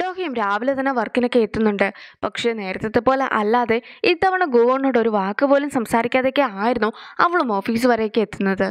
ഡോഹ്യം രാവിലെ തന്നെ വർക്കിനൊക്കെ എത്തുന്നുണ്ട് പക്ഷേ നേരത്തെ പോലെ അല്ലാതെ ഇത്തവണ ഗോവനോട് ഒരു വാക്ക് പോലും സംസാരിക്കാതെയൊക്കെ ആയിരുന്നു അവളും ഓഫീസ് വരെയൊക്കെ എത്തുന്നത്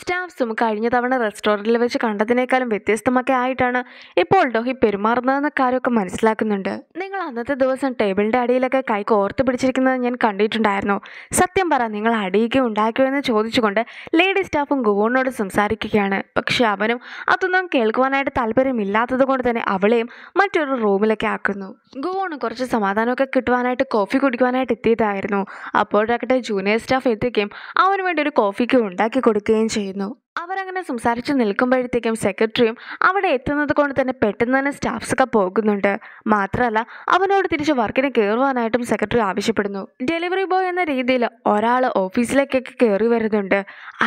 സ്റ്റാഫ്സും കഴിഞ്ഞ തവണ റെസ്റ്റോറൻറ്റിൽ വെച്ച് കണ്ടതിനേക്കാളും വ്യത്യസ്തമൊക്കെ ആയിട്ടാണ് ഇപ്പോൾ ഡോഹി പെരുമാറുന്നതെന്ന കാര്യമൊക്കെ മനസ്സിലാക്കുന്നുണ്ട് നിങ്ങൾ അന്നത്തെ ദിവസം ടേബിളിൻ്റെ അടിയിലൊക്കെ കൈ കോർത്ത് പിടിച്ചിരിക്കുന്നത് ഞാൻ കണ്ടിട്ടുണ്ടായിരുന്നു സത്യം പറ നിങ്ങൾ അടിയിക്ക് ഉണ്ടാക്കിയോ എന്ന് ചോദിച്ചുകൊണ്ട് ലേഡി സ്റ്റാഫും ഗുവോണിനോട് സംസാരിക്കുകയാണ് പക്ഷേ അവനും അതൊന്നും കേൾക്കുവാനായിട്ട് താല്പര്യമില്ലാത്തത് കൊണ്ട് തന്നെ അവളെയും മറ്റൊരു റൂമിലൊക്കെ ആക്കുന്നു ഗുവോണ് കുറച്ച് സമാധാനമൊക്കെ കിട്ടുവാനായിട്ട് കോഫി കുടിക്കുവാനായിട്ട് എത്തിയതായിരുന്നു അപ്പോഴൊക്കെ ജൂനിയർ സ്റ്റാഫ് എത്തിക്കുകയും അവന് വേണ്ടി ഒരു കോഫിക്ക് ഉണ്ടാക്കി കൊടുക്കുകയും ചെയ്യും പറയുന്നു അവരങ്ങനെ സംസാരിച്ച് നിൽക്കുമ്പോഴത്തേക്കും സെക്രട്ടറിയും അവിടെ എത്തുന്നത് കൊണ്ട് തന്നെ പെട്ടെന്ന് തന്നെ സ്റ്റാഫ്സൊക്കെ പോകുന്നുണ്ട് മാത്രമല്ല അവനോട് തിരിച്ച് വർക്കിനെ കയറുവാനായിട്ടും സെക്രട്ടറി ആവശ്യപ്പെടുന്നു ഡെലിവറി ബോയ് എന്ന രീതിയിൽ ഒരാൾ ഓഫീസിലേക്കൊക്കെ കയറി വരുന്നുണ്ട്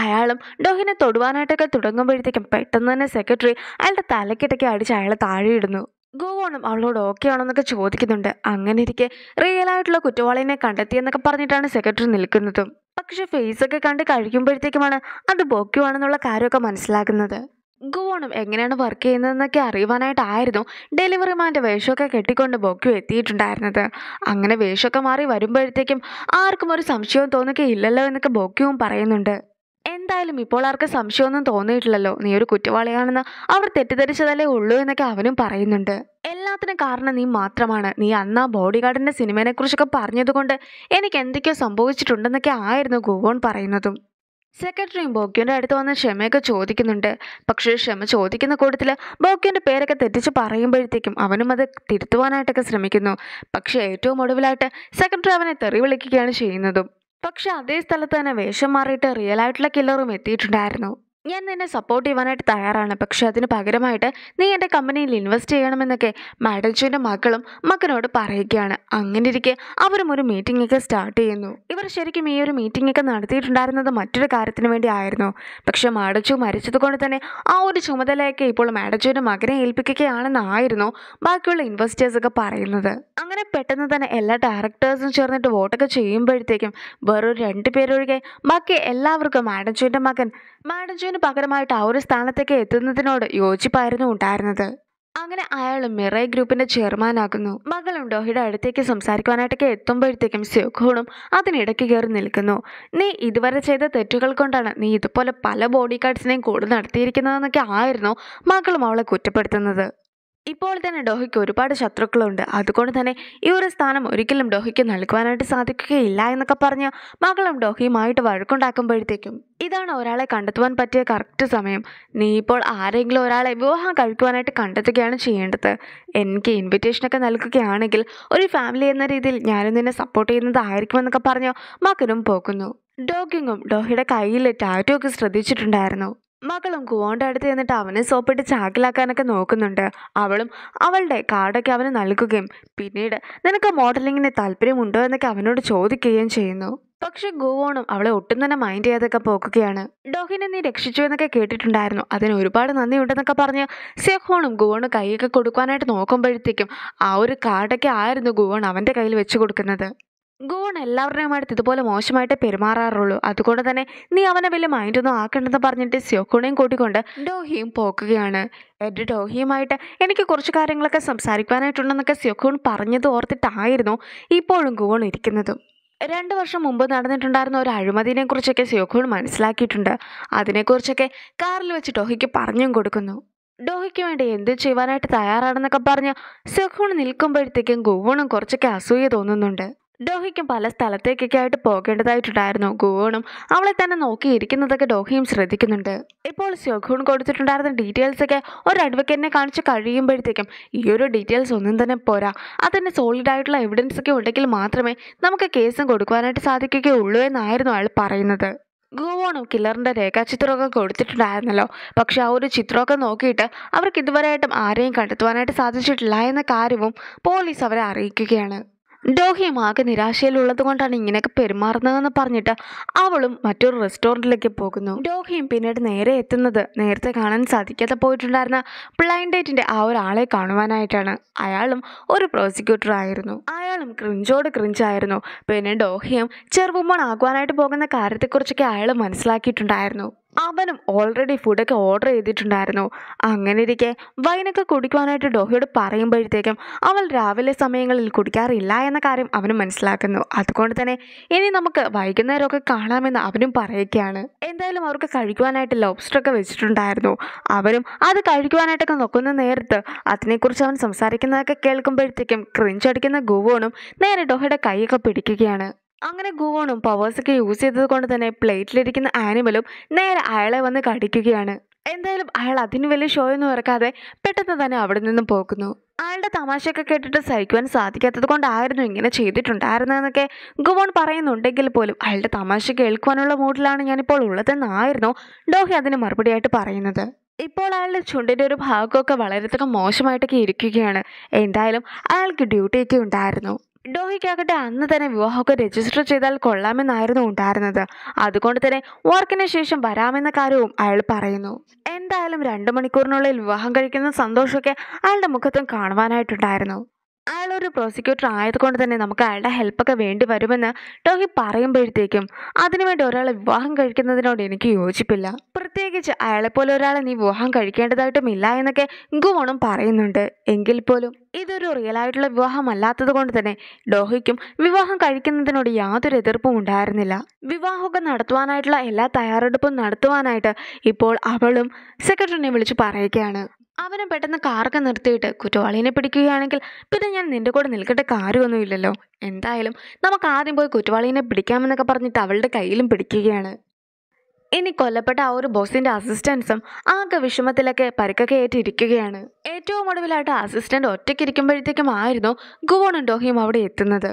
അയാളും ഡോഹിനെ തൊടുവാനായിട്ടൊക്കെ തുടങ്ങുമ്പോഴത്തേക്കും പെട്ടെന്ന് തന്നെ സെക്രട്ടറി അയാളുടെ തലക്കിട്ടൊക്കെ അടിച്ച് അയാളെ താഴെയിടുന്നു ഗോവോണും അവളോട് ഓക്കെ ആണോന്നൊക്കെ ചോദിക്കുന്നുണ്ട് അങ്ങനെ ഇരിക്കെ റിയൽ ആയിട്ടുള്ള കുറ്റവാളിനെ കണ്ടെത്തിയെന്നൊക്കെ പറഞ്ഞിട്ടാണ് സെക്രട്ടറി നിൽക്കുന്നതും പക്ഷെ ഫേസ് ഒക്കെ കണ്ട് കഴിക്കുമ്പോഴത്തേക്കുമാണ് അത് ബോക്കുവാണെന്നുള്ള കാര്യമൊക്കെ മനസ്സിലാക്കുന്നത് ഗുവോണും എങ്ങനെയാണ് വർക്ക് ചെയ്യുന്നതെന്നൊക്കെ അറിയുവാനായിട്ടായിരുന്നു ഡെലിവറി മാൻ്റെ വേഷമൊക്കെ കെട്ടിക്കൊണ്ട് ബോക്യു എത്തിയിട്ടുണ്ടായിരുന്നത് അങ്ങനെ വേഷമൊക്കെ മാറി വരുമ്പോഴത്തേക്കും ആർക്കും ഒരു സംശയവും തോന്നുകയില്ലല്ലോ എന്നൊക്കെ ബോക്യുവും പറയുന്നുണ്ട് എന്തായാലും ഇപ്പോൾ ആർക്ക് സംശയമൊന്നും തോന്നിയിട്ടില്ലല്ലോ നീ ഒരു കുറ്റവാളിയാണെന്ന് അവർ തെറ്റിദ്ധരിച്ചതല്ലേ ഉള്ളൂ എന്നൊക്കെ അവനും പറയുന്നുണ്ട് എല്ലാത്തിനും കാരണം നീ മാത്രമാണ് നീ അന്ന് ആ ബോഡി ഗാർഡിൻ്റെ സിനിമയെ കുറിച്ചൊക്കെ പറഞ്ഞതുകൊണ്ട് എനിക്ക് എന്തൊക്കെയോ സംഭവിച്ചിട്ടുണ്ടെന്നൊക്കെ ആയിരുന്നു ഗുവോൺ പറയുന്നതും സെക്രട്ടറിയും ബോക്യോൻ്റെ അടുത്ത് വന്ന് ക്ഷമയൊക്കെ ചോദിക്കുന്നുണ്ട് പക്ഷേ ക്ഷമ ചോദിക്കുന്ന കൂട്ടത്തിൽ ബോക്യോൻ്റെ പേരൊക്കെ തെറ്റിച്ച് പറയുമ്പോഴത്തേക്കും അവനും അത് തിരുത്തുവാനായിട്ടൊക്കെ ശ്രമിക്കുന്നു പക്ഷേ ഏറ്റവും ഒടുവിലായിട്ട് സെക്രട്ടറി അവനെ തെറി വിളിക്കുകയാണ് ചെയ്യുന്നതും പക്ഷെ അതേ സ്ഥലത്ത് തന്നെ വേഷം മാറിയിട്ട് റിയൽ ആയിട്ടുള്ള കില്ലറും എത്തിയിട്ടുണ്ടായിരുന്നു ഞാൻ നിന്നെ സപ്പോർട്ട് ചെയ്യുവാനായിട്ട് തയ്യാറാണ് പക്ഷെ അതിന് പകരമായിട്ട് നീ എൻ്റെ കമ്പനിയിൽ ഇൻവെസ്റ്റ് ചെയ്യണമെന്നൊക്കെ മാഡംജുവിൻ്റെ മക്കളും മക്കനോട് പറയുകയാണ് അങ്ങനെ ഇരിക്കെ അവരും ഒരു മീറ്റിംഗ് ഒക്കെ സ്റ്റാർട്ട് ചെയ്യുന്നു ഇവർ ശരിക്കും ഈ ഒരു മീറ്റിംഗ് ഒക്കെ നടത്തിയിട്ടുണ്ടായിരുന്നത് മറ്റൊരു കാര്യത്തിന് വേണ്ടി ആയിരുന്നു പക്ഷെ മാഡജു മരിച്ചതുകൊണ്ട് തന്നെ ആ ഒരു ചുമതലയൊക്കെ ഇപ്പോൾ മാഡജുവിൻ്റെ മകനെ ഏൽപ്പിക്കുകയാണെന്നായിരുന്നു ബാക്കിയുള്ള ഇൻവെസ്റ്റേഴ്സൊക്കെ പറയുന്നത് അങ്ങനെ പെട്ടെന്ന് തന്നെ എല്ലാ ഡയറക്ടേഴ്സും ചേർന്നിട്ട് വോട്ടൊക്കെ ചെയ്യുമ്പോഴത്തേക്കും വേറൊരു രണ്ട് പേരൊഴികെ ബാക്കി എല്ലാവർക്കും മാഡംജുവിൻ്റെ മകൻ മാഡംജുവിന് പകരമായിട്ട് ആ ഒരു സ്ഥാനത്തേക്ക് എത്തുന്നതിനോട് യോജിപ്പായിരുന്നു ഉണ്ടായിരുന്നത് അങ്ങനെ അയാൾ മിറൈ ഗ്രൂപ്പിന്റെ ചെയർമാനാകുന്നു മകളും ഡോഹിയുടെ അടുത്തേക്ക് സംസാരിക്കുവാനായിട്ടൊക്കെ എത്തുമ്പോഴത്തേക്കും സ്യൂഖോണും അതിനിടയ്ക്ക് കയറി നിൽക്കുന്നു നീ ഇതുവരെ ചെയ്ത തെറ്റുകൾ കൊണ്ടാണ് നീ ഇതുപോലെ പല ബോഡി ഗാർഡ്സിനെയും കൂടെ നടത്തിയിരിക്കുന്നതെന്നൊക്കെ ആയിരുന്നു മകളും അവളെ കുറ്റപ്പെടുത്തുന്നത് ഇപ്പോൾ തന്നെ ഡോഹയ്ക്ക് ഒരുപാട് ശത്രുക്കളുണ്ട് അതുകൊണ്ട് തന്നെ ഈ ഒരു സ്ഥാനം ഒരിക്കലും ഡോഹയ്ക്ക് നൽകുവാനായിട്ട് സാധിക്കുകയില്ല എന്നൊക്കെ പറഞ്ഞ് മകളും ഡോഹയുമായിട്ട് വഴക്കുണ്ടാക്കുമ്പോഴത്തേക്കും ഇതാണ് ഒരാളെ കണ്ടെത്തുവാൻ പറ്റിയ കറക്റ്റ് സമയം നീ ഇപ്പോൾ ആരെങ്കിലും ഒരാളെ വിവാഹം കഴിക്കുവാനായിട്ട് കണ്ടെത്തുകയാണ് ചെയ്യേണ്ടത് എനിക്ക് ഇൻവിറ്റേഷനൊക്കെ നൽകുകയാണെങ്കിൽ ഒരു ഫാമിലി എന്ന രീതിയിൽ ഞാനും നിന്നെ സപ്പോർട്ട് ചെയ്യുന്നതായിരിക്കുമെന്നൊക്കെ പറഞ്ഞ് മകനും പോകുന്നു ഡോഗിങ്ങും ഡോഹിയുടെ കയ്യിലെ ടാറ്റോ ഒക്കെ ശ്രദ്ധിച്ചിട്ടുണ്ടായിരുന്നു മകളും കൂവോണ്ട അടുത്ത് ചെന്നിട്ട് അവനെ സോപ്പിട്ട് ചാക്കിലാക്കാനൊക്കെ നോക്കുന്നുണ്ട് അവളും അവളുടെ കാർഡൊക്കെ അവന് നൽകുകയും പിന്നീട് നിനക്ക് മോഡലിങ്ങിന് താല്പര്യമുണ്ടോ എന്നൊക്കെ അവനോട് ചോദിക്കുകയും ചെയ്യുന്നു പക്ഷെ ഗുവോണും അവളെ ഒട്ടും തന്നെ മൈൻഡ് ചെയ്യാതൊക്കെ പോക്കുകയാണ് ഡോഹിനെ നീ രക്ഷിച്ചു എന്നൊക്കെ കേട്ടിട്ടുണ്ടായിരുന്നു അതിന് ഒരുപാട് നന്ദിയുണ്ടെന്നൊക്കെ പറഞ്ഞ് സെഹോണും ഗുവോണും കൈയൊക്കെ കൊടുക്കാനായിട്ട് നോക്കുമ്പോഴത്തേക്കും ആ ഒരു കാർഡൊക്കെ ആയിരുന്നു ഗുവോൺ അവൻ്റെ കയ്യിൽ വെച്ച് കൊടുക്കുന്നത് ഗോൺ എല്ലാവരുടെയും അടുത്ത് ഇതുപോലെ മോശമായിട്ട് പെരുമാറാറുള്ളൂ അതുകൊണ്ട് തന്നെ നീ അവനെ വലിയ മൈൻഡൊന്നും ആക്കണ്ടെന്ന് പറഞ്ഞിട്ട് സ്യോക്കുണയും കൂട്ടിക്കൊണ്ട് ഡോഹിയും പോക്കുകയാണ് എൻ്റെ ഡോഹിയുമായിട്ട് എനിക്ക് കുറച്ച് കാര്യങ്ങളൊക്കെ സംസാരിക്കാനായിട്ടുണ്ടെന്നൊക്കെ സ്യോക്കുൺ പറഞ്ഞത് ഓർത്തിട്ടായിരുന്നു ഇപ്പോഴും ഗോൺ ഇരിക്കുന്നതും രണ്ട് വർഷം മുമ്പ് നടന്നിട്ടുണ്ടായിരുന്ന ഒരു അഴിമതിനെ കുറിച്ചൊക്കെ സിയോക്കൂൺ മനസ്സിലാക്കിയിട്ടുണ്ട് അതിനെക്കുറിച്ചൊക്കെ കാറിൽ വെച്ച് ഡോഹിക്ക് പറഞ്ഞും കൊടുക്കുന്നു ഡോഹിക്ക് വേണ്ടി എന്ത് ചെയ്യുവാനായിട്ട് തയ്യാറാണെന്നൊക്കെ പറഞ്ഞ് സിയോക്കൂൺ നിൽക്കുമ്പോഴത്തേക്കും ഗോവണും കുറച്ചൊക്കെ അസൂയ തോന്നുന്നുണ്ട് ഡോഹിക്കും പല സ്ഥലത്തേക്കൊക്കെ ആയിട്ട് പോകേണ്ടതായിട്ടുണ്ടായിരുന്നു ഗുവണും അവളെ തന്നെ നോക്കിയിരിക്കുന്നതൊക്കെ ഡോഹിയും ശ്രദ്ധിക്കുന്നുണ്ട് ഇപ്പോൾ സ്യോഖൂൺ കൊടുത്തിട്ടുണ്ടായിരുന്ന ഒക്കെ ഒരു അഡ്വക്കേറ്റിനെ കാണിച്ച് കഴിയുമ്പോഴത്തേക്കും ഈ ഒരു ഡീറ്റെയിൽസ് ഒന്നും തന്നെ പോരാ അതിന് സോളിഡ് ആയിട്ടുള്ള എവിഡൻസ് ഒക്കെ ഉണ്ടെങ്കിൽ മാത്രമേ നമുക്ക് കേസും കൊടുക്കുവാനായിട്ട് സാധിക്കുകയുള്ളൂ എന്നായിരുന്നു അയാൾ പറയുന്നത് ഗുവോണും കില്ലറിൻ്റെ രേഖാചിത്രമൊക്കെ കൊടുത്തിട്ടുണ്ടായിരുന്നല്ലോ പക്ഷെ ആ ഒരു ചിത്രമൊക്കെ നോക്കിയിട്ട് അവർക്ക് ഇതുവരെയായിട്ടും ആരെയും കണ്ടെത്തുവാനായിട്ട് സാധിച്ചിട്ടില്ല എന്ന കാര്യവും പോലീസ് അവരെ അറിയിക്കുകയാണ് ഡോഹിയും ആകെ നിരാശയിലുള്ളത് കൊണ്ടാണ് ഇങ്ങനെയൊക്കെ പെരുമാറുന്നതെന്ന് പറഞ്ഞിട്ട് അവളും മറ്റൊരു റെസ്റ്റോറൻറ്റിലേക്ക് പോകുന്നു ഡോഹിയും പിന്നീട് നേരെ എത്തുന്നത് നേരത്തെ കാണാൻ സാധിക്കാതെ പോയിട്ടുണ്ടായിരുന്ന ബ്ലൈൻഡ് ഡേറ്റിൻ്റെ ആ ഒരാളെ കാണുവാനായിട്ടാണ് അയാളും ഒരു പ്രോസിക്യൂട്ടർ ആയിരുന്നു അയാളും ക്രിഞ്ചോട് ക്രിഞ്ചായിരുന്നു പിന്നെ ഡോഹിയും ചെറുവുമ്മൺ ആകുവാനായിട്ട് പോകുന്ന കാര്യത്തെക്കുറിച്ചൊക്കെ അയാൾ മനസ്സിലാക്കിയിട്ടുണ്ടായിരുന്നു അവനും ഓൾറെഡി ഫുഡൊക്കെ ഓർഡർ ചെയ്തിട്ടുണ്ടായിരുന്നു അങ്ങനെ ഇരിക്കെ വൈനൊക്കെ കുടിക്കുവാനായിട്ട് ഡോഹയോട് പറയുമ്പോഴത്തേക്കും അവൾ രാവിലെ സമയങ്ങളിൽ കുടിക്കാറില്ല എന്ന കാര്യം അവന് മനസ്സിലാക്കുന്നു അതുകൊണ്ട് തന്നെ ഇനി നമുക്ക് വൈകുന്നേരമൊക്കെ കാണാമെന്ന് അവനും പറയുകയാണ് എന്തായാലും അവർക്ക് കഴിക്കുവാനായിട്ട് ലോബ്സ്റ്ററൊക്കെ വെച്ചിട്ടുണ്ടായിരുന്നു അവരും അത് കഴിക്കുവാനായിട്ടൊക്കെ നോക്കുന്ന നേരത്ത് അതിനെക്കുറിച്ച് അവൻ സംസാരിക്കുന്നതൊക്കെ കേൾക്കുമ്പോഴത്തേക്കും ക്രിഞ്ചടിക്കുന്ന ഗുവോണും നേരെ ഡോഹയുടെ കൈയൊക്കെ പിടിക്കുകയാണ് അങ്ങനെ ഗൂണും പവേഴ്സൊക്കെ യൂസ് ചെയ്തത് കൊണ്ട് തന്നെ പ്ലേറ്റിലിരിക്കുന്ന ആനിമലും നേരെ അയാളെ വന്ന് കടിക്കുകയാണ് എന്തായാലും അയാൾ അതിന് വലിയ ഷോയൊന്നും ഇറക്കാതെ പെട്ടെന്ന് തന്നെ അവിടെ നിന്നും പോകുന്നു അയാളുടെ തമാശയൊക്കെ കേട്ടിട്ട് സഹിക്കുവാൻ സാധിക്കാത്തത് കൊണ്ടായിരുന്നു ഇങ്ങനെ ചെയ്തിട്ടുണ്ടായിരുന്നതെന്നൊക്കെ ഗുവോൺ പറയുന്നുണ്ടെങ്കിൽ പോലും അയാളുടെ തമാശ കേൾക്കുവാനുള്ള മൂഡിലാണ് ഞാനിപ്പോൾ ഉള്ളതെന്നായിരുന്നു ഡോഹി അതിന് മറുപടിയായിട്ട് പറയുന്നത് ഇപ്പോൾ അയാളുടെ ചുണ്ടിൻ്റെ ഒരു ഭാഗമൊക്കെ വളരെയധികം മോശമായിട്ടൊക്കെ ഇരിക്കുകയാണ് എന്തായാലും അയാൾക്ക് ഡ്യൂട്ടിയൊക്കെ ഉണ്ടായിരുന്നു ഡോഹിക്കാകട്ടെ അന്ന് തന്നെ വിവാഹമൊക്കെ രജിസ്റ്റർ ചെയ്താൽ കൊള്ളാമെന്നായിരുന്നു ഉണ്ടായിരുന്നത് അതുകൊണ്ട് തന്നെ വർക്കിന് ശേഷം വരാമെന്ന കാര്യവും അയാൾ പറയുന്നു എന്തായാലും രണ്ടു മണിക്കൂറിനുള്ളിൽ വിവാഹം കഴിക്കുന്ന സന്തോഷമൊക്കെ അയാളുടെ മുഖത്തും കാണുവാനായിട്ടുണ്ടായിരുന്നു അയാളൊരു പ്രോസിക്യൂട്ടർ ആയതുകൊണ്ട് തന്നെ നമുക്ക് അയാളുടെ ഹെൽപ്പൊക്കെ വേണ്ടി വരുമെന്ന് ടോഹി പറയുമ്പോഴത്തേക്കും അതിനുവേണ്ടി ഒരാളെ വിവാഹം കഴിക്കുന്നതിനോട് എനിക്ക് യോജിപ്പില്ല പ്രത്യേകിച്ച് അയാളെപ്പോലെ ഒരാളെ നീ വിവാഹം കഴിക്കേണ്ടതായിട്ടും ഇല്ല എന്നൊക്കെ ഗുവണും പറയുന്നുണ്ട് എങ്കിൽ പോലും ഇതൊരു റിയൽ ആയിട്ടുള്ള അല്ലാത്തത് കൊണ്ട് തന്നെ ഡോഹിക്കും വിവാഹം കഴിക്കുന്നതിനോട് യാതൊരു എതിർപ്പും ഉണ്ടായിരുന്നില്ല വിവാഹമൊക്കെ നടത്തുവാനായിട്ടുള്ള എല്ലാ തയ്യാറെടുപ്പും നടത്തുവാനായിട്ട് ഇപ്പോൾ അവളും സെക്രട്ടറിനെ വിളിച്ചു പറയുകയാണ് അവനെ പെട്ടെന്ന് കാറൊക്കെ നിർത്തിയിട്ട് കുറ്റവാളിനെ പിടിക്കുകയാണെങ്കിൽ പിന്നെ ഞാൻ നിന്റെ കൂടെ നിൽക്കട്ടെ കാര്യമൊന്നുമില്ലല്ലോ എന്തായാലും നമുക്ക് ആദ്യം പോയി കുറ്റവാളിനെ പിടിക്കാമെന്നൊക്കെ പറഞ്ഞിട്ട് അവളുടെ കയ്യിലും പിടിക്കുകയാണ് ഇനി കൊല്ലപ്പെട്ട ആ ഒരു ബോസിൻ്റെ അസിസ്റ്റൻസും ആകെ വിഷമത്തിലൊക്കെ പരിക്കൊക്കെ ഏറ്റിരിക്കുകയാണ് ഏറ്റവും ഒടുവിലായിട്ട് അസിസ്റ്റൻ്റ് ഒറ്റയ്ക്കിരിക്കുമ്പോഴത്തേക്കും ആയിരുന്നു ഗുവോണും ഡോഹിയും അവിടെ എത്തുന്നത്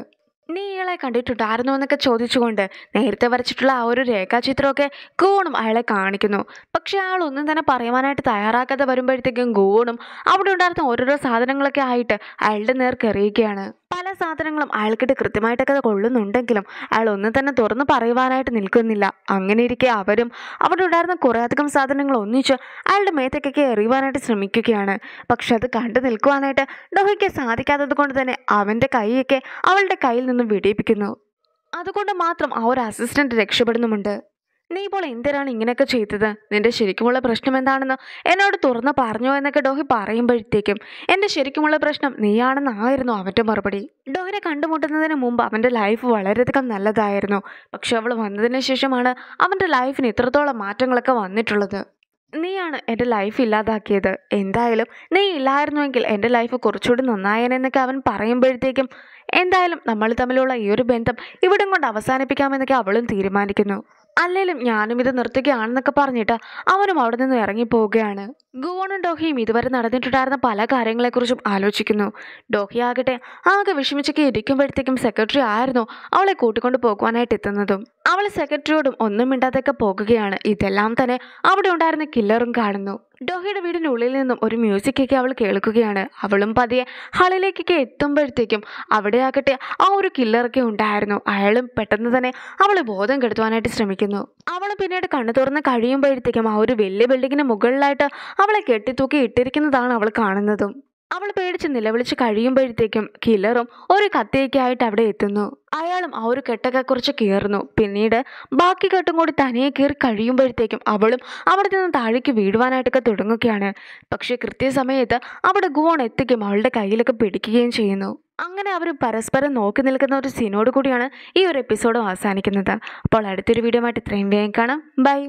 അയാളെ കണ്ടിട്ടുണ്ടായിരുന്നു എന്നൊക്കെ ചോദിച്ചുകൊണ്ട് നേരത്തെ വരച്ചിട്ടുള്ള ആ ഒരു രേഖാചിത്രമൊക്കെ ഗോണും അയാളെ കാണിക്കുന്നു പക്ഷേ അയാൾ ഒന്നും തന്നെ പറയുവാനായിട്ട് തയ്യാറാക്കാതെ വരുമ്പോഴത്തേക്കും ഗോണും അവിടെ ഉണ്ടായിരുന്ന ഓരോരോ സാധനങ്ങളൊക്കെ ആയിട്ട് അയാളുടെ നേർക്ക് എറിയുകയാണ് പല സാധനങ്ങളും അയാൾക്കിട്ട് കൃത്യമായിട്ടൊക്കെ കൊള്ളുന്നുണ്ടെങ്കിലും അയാൾ ഒന്നും തന്നെ തുറന്ന് പറയുവാനായിട്ട് നിൽക്കുന്നില്ല അങ്ങനെ ഇരിക്കെ അവരും അവിടെ ഉണ്ടായിരുന്ന കുറേയധികം സാധനങ്ങൾ ഒന്നിച്ച് അയാളുടെ മേത്തേക്കൊക്കെ എറിയുവാനായിട്ട് ശ്രമിക്കുകയാണ് പക്ഷെ അത് കണ്ടു നിൽക്കുവാനായിട്ട് ഡോഹയ്ക്ക് സാധിക്കാത്തത് കൊണ്ട് തന്നെ അവൻ്റെ കൈയൊക്കെ അവളുടെ കയ്യിൽ നിന്നും വിടിയിപ്പിക്കുന്നു അതുകൊണ്ട് മാത്രം ആ ഒരു അസിസ്റ്റൻറ്റ് രക്ഷപ്പെടുന്നുമുണ്ട് നീ ഇപ്പോൾ എന്തിനാണ് ഇങ്ങനെയൊക്കെ ചെയ്തത് നിന്റെ ശരിക്കുമുള്ള പ്രശ്നം എന്താണെന്ന് എന്നോട് തുറന്ന് പറഞ്ഞോ എന്നൊക്കെ ഡോഹി പറയുമ്പോഴത്തേക്കും എൻ്റെ ശരിക്കുമുള്ള പ്രശ്നം നീയാണെന്നായിരുന്നു അവൻ്റെ മറുപടി ഡോഹിനെ കണ്ടുമുട്ടുന്നതിന് മുമ്പ് അവൻ്റെ ലൈഫ് വളരെയധികം നല്ലതായിരുന്നു പക്ഷെ അവൾ വന്നതിന് ശേഷമാണ് അവൻ്റെ ലൈഫിന് ഇത്രത്തോളം മാറ്റങ്ങളൊക്കെ വന്നിട്ടുള്ളത് നീയാണ് എൻ്റെ ലൈഫ് ഇല്ലാതാക്കിയത് എന്തായാലും നീ ഇല്ലായിരുന്നുവെങ്കിൽ എൻ്റെ ലൈഫ് കുറച്ചുകൂടി നന്നായനെന്നൊക്കെ അവൻ പറയുമ്പോഴത്തേക്കും എന്തായാലും നമ്മൾ തമ്മിലുള്ള ഈ ഒരു ബന്ധം ഇവിടം കൊണ്ട് അവസാനിപ്പിക്കാമെന്നൊക്കെ അവളും തീരുമാനിക്കുന്നു അല്ലേലും ഞാനും ഇത് നിർത്തുകയാണെന്നൊക്കെ പറഞ്ഞിട്ട് അവനും അവിടെ നിന്ന് ഇറങ്ങിപ്പോവുകയാണ് ഗോണും ഡോഹിയും ഇതുവരെ നടന്നിട്ടുണ്ടായിരുന്ന പല കാര്യങ്ങളെക്കുറിച്ചും ആലോചിക്കുന്നു ഡോഹി ആകട്ടെ ആകെ വിഷമിച്ചൊക്കെ ഇരിക്കുമ്പോഴത്തേക്കും സെക്രട്ടറി ആയിരുന്നു അവളെ കൂട്ടിക്കൊണ്ട് പോകുവാനായിട്ട് എത്തുന്നതും അവൾ സെക്രട്ടറിയോടും ഒന്നും മിണ്ടാതെയൊക്കെ പോകുകയാണ് ഇതെല്ലാം തന്നെ അവിടെ ഉണ്ടായിരുന്ന കില്ലറും കാണുന്നു ഡോഹയുടെ വീടിൻ്റെ ഉള്ളിൽ നിന്നും ഒരു മ്യൂസിക്കൊക്കെ അവൾ കേൾക്കുകയാണ് അവളും പതിയെ ഹാളിലേക്കൊക്കെ എത്തുമ്പോഴത്തേക്കും അവിടെ ആകട്ടെ ആ ഒരു കില്ലറൊക്കെ ഉണ്ടായിരുന്നു അയാളും പെട്ടെന്ന് തന്നെ അവളെ ബോധം കെടുത്തുവാനായിട്ട് ശ്രമിക്കുന്നു അവൾ പിന്നീട് കണ്ണു തുറന്ന് കഴിയുമ്പോഴത്തേക്കും ആ ഒരു വലിയ ബിൽഡിങ്ങിന് മുകളിലായിട്ട് അവളെ കെട്ടിത്തൂക്കി ഇട്ടിരിക്കുന്നതാണ് അവൾ കാണുന്നതും അവൾ പേടിച്ച് നിലവിളിച്ച് കഴിയുമ്പോഴത്തേക്കും കില്ലറും ഒരു കത്തിയൊക്കെയായിട്ട് അവിടെ എത്തുന്നു അയാളും ആ ഒരു കെട്ടൊക്കെ കുറച്ച് കയറുന്നു പിന്നീട് ബാക്കി കെട്ടും കൂടി തനിയെ കയറി കഴിയുമ്പോഴത്തേക്കും അവളും അവിടെ നിന്ന് താഴേക്ക് വീടുവാനായിട്ടൊക്കെ തുടങ്ങുകയാണ് പക്ഷേ കൃത്യസമയത്ത് അവിടെ ഗോൺ എത്തിക്കും അവളുടെ കയ്യിലൊക്കെ പിടിക്കുകയും ചെയ്യുന്നു അങ്ങനെ അവർ പരസ്പരം നോക്കി നിൽക്കുന്ന ഒരു സീനോട് കൂടിയാണ് ഈ ഒരു എപ്പിസോഡ് അവസാനിക്കുന്നത് അപ്പോൾ അടുത്തൊരു വീഡിയോ ആയിട്ട് ഇത്രയും വേഗം കാണാം ബൈ